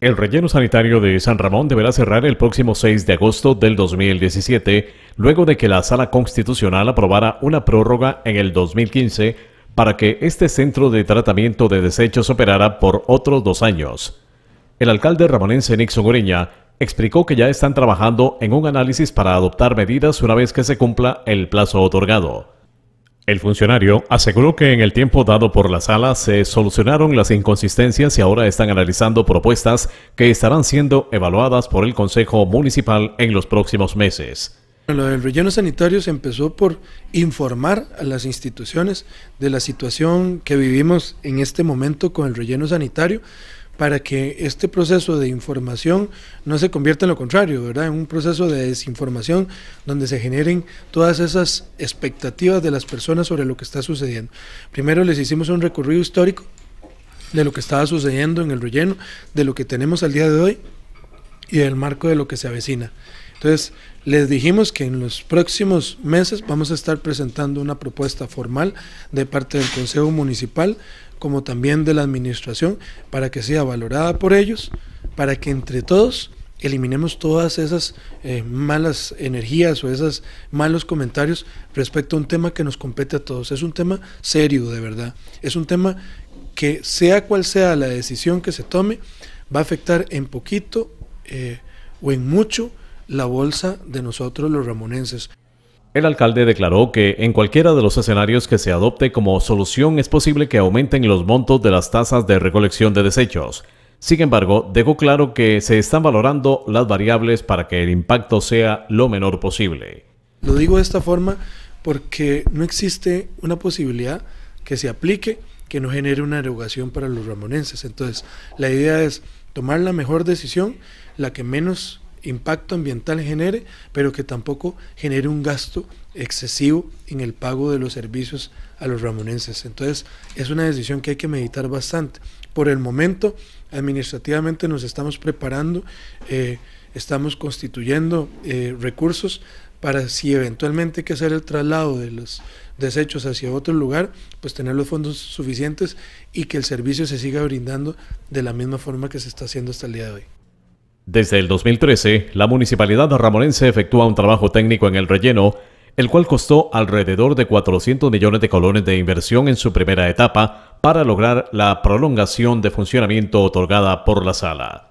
El relleno sanitario de San Ramón deberá cerrar el próximo 6 de agosto del 2017, luego de que la Sala Constitucional aprobara una prórroga en el 2015 para que este centro de tratamiento de desechos operara por otros dos años. El alcalde ramonense Nixon Ureña explicó que ya están trabajando en un análisis para adoptar medidas una vez que se cumpla el plazo otorgado. El funcionario aseguró que en el tiempo dado por la sala se solucionaron las inconsistencias y ahora están analizando propuestas que estarán siendo evaluadas por el Consejo Municipal en los próximos meses. Lo del relleno sanitario se empezó por informar a las instituciones de la situación que vivimos en este momento con el relleno sanitario para que este proceso de información no se convierta en lo contrario, ¿verdad? En un proceso de desinformación donde se generen todas esas expectativas de las personas sobre lo que está sucediendo. Primero les hicimos un recorrido histórico de lo que estaba sucediendo en el relleno, de lo que tenemos al día de hoy, y el marco de lo que se avecina. Entonces, les dijimos que en los próximos meses vamos a estar presentando una propuesta formal de parte del Consejo Municipal, como también de la Administración, para que sea valorada por ellos, para que entre todos eliminemos todas esas eh, malas energías o esos malos comentarios respecto a un tema que nos compete a todos. Es un tema serio, de verdad. Es un tema que sea cual sea la decisión que se tome, va a afectar en poquito eh, o en mucho la bolsa de nosotros los ramonenses. El alcalde declaró que en cualquiera de los escenarios que se adopte como solución es posible que aumenten los montos de las tasas de recolección de desechos. Sin embargo, dejó claro que se están valorando las variables para que el impacto sea lo menor posible. Lo digo de esta forma porque no existe una posibilidad que se aplique que no genere una erogación para los ramonenses. Entonces, la idea es tomar la mejor decisión, la que menos impacto ambiental genere, pero que tampoco genere un gasto excesivo en el pago de los servicios a los ramonenses. Entonces, es una decisión que hay que meditar bastante. Por el momento, administrativamente nos estamos preparando, eh, estamos constituyendo eh, recursos para si eventualmente hay que hacer el traslado de los desechos hacia otro lugar, pues tener los fondos suficientes y que el servicio se siga brindando de la misma forma que se está haciendo hasta el día de hoy. Desde el 2013, la Municipalidad ramonense efectúa un trabajo técnico en el relleno, el cual costó alrededor de 400 millones de colones de inversión en su primera etapa para lograr la prolongación de funcionamiento otorgada por la sala.